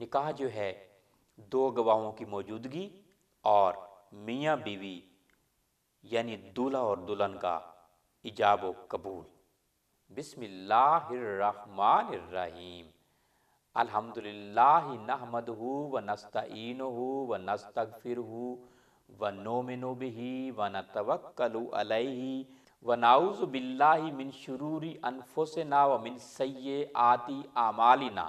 نکاح جو ہے دو گواہوں کی موجودگی اور میاں بیوی یعنی دولہ اور دلہن کا ایجاب و قبول بسم اللہ الرحمن الرحیم الحمد للہ نحمد ہو و نستعین ہو و نستغفر ہو و نومن بہی و نتوکل علیہ و نعوذ باللہ من شرور انفسنا و من سیئے آتی آمالنا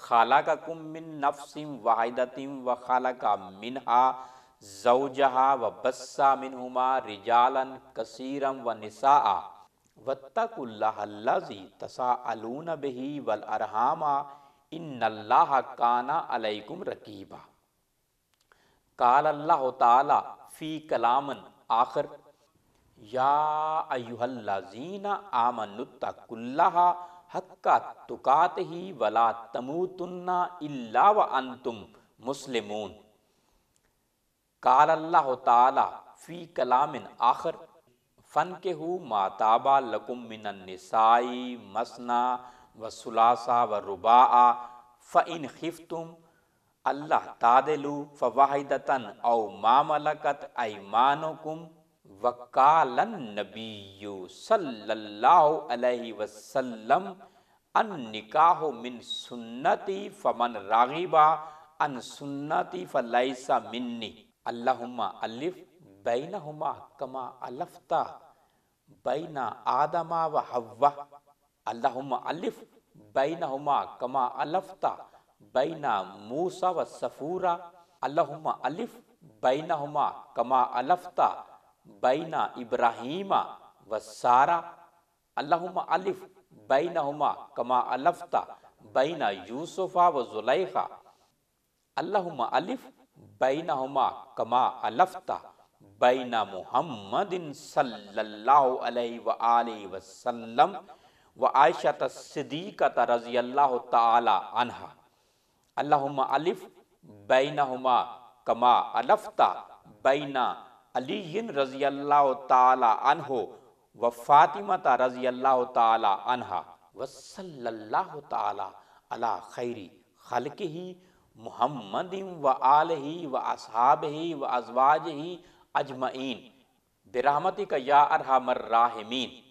خالہ کا کم من نفس واحدتیم و خالہ کا منہا زوجہا و بسا منہما رجالا کثیرم و نساء وَاتَّقُ اللَّهَ الَّذِي تَسَاءَلُونَ بِهِ وَالْأَرْحَامَ ان اللہ کانا علیکم رَقِيبًا قال اللہ تعالی فی کلامن آخر یا ایوہ اللہ زین آمن نتا کلہا حکا تکات ہی ولا تموتن الا وانتم مسلمون قال اللہ تعالی فی کلام آخر فن کے ہو ماتابا لکم من النسائی مسنا و سلاسا و ربا فن خفتم اللہ تادلو فواحدتن او ما ملکت ایمانکم نبی صلی اللہ علیہ وسلم ان ان نکاح من سنتی سنتی فمن راغبا منی اللہم المف بینہما کما بین بین آدم و و اللہم اللہم بینہما بینہما کما کما موسیٰ بینا ابراہیم و سارا اللہم علف بینہما کما علفتا بینا یوسفا و زلیخا اللہم علف بینہما کما علفتا بینا محمد صلی اللہ علیہ وآلہ وسلم و عائشہ صدیقت رضی اللہ تعالی عنہ اللہم علف بینہما کما علفتا بینا علی رضی اللہ تعالی عنہ و فاطمہ رضی اللہ تعالی تعالی عنہ اللہ علی خیری خلق ہی محمد و آل ہی و اصحاب ہی و ازواج ہی اجمعین برحمتک کا یا ارحم الراحمین